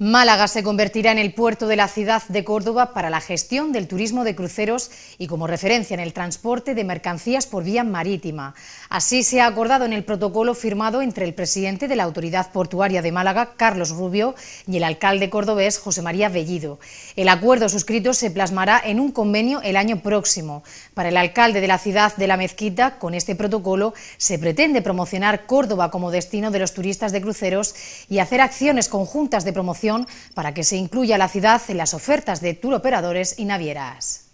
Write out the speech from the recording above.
Málaga se convertirá en el puerto de la ciudad de Córdoba para la gestión del turismo de cruceros y como referencia en el transporte de mercancías por vía marítima. Así se ha acordado en el protocolo firmado entre el presidente de la Autoridad Portuaria de Málaga, Carlos Rubio, y el alcalde cordobés, José María Bellido. El acuerdo suscrito se plasmará en un convenio el año próximo. Para el alcalde de la ciudad de la Mezquita, con este protocolo se pretende promocionar Córdoba como destino de los turistas de cruceros y hacer acciones conjuntas de promoción para que se incluya la ciudad en las ofertas de turoperadores y navieras.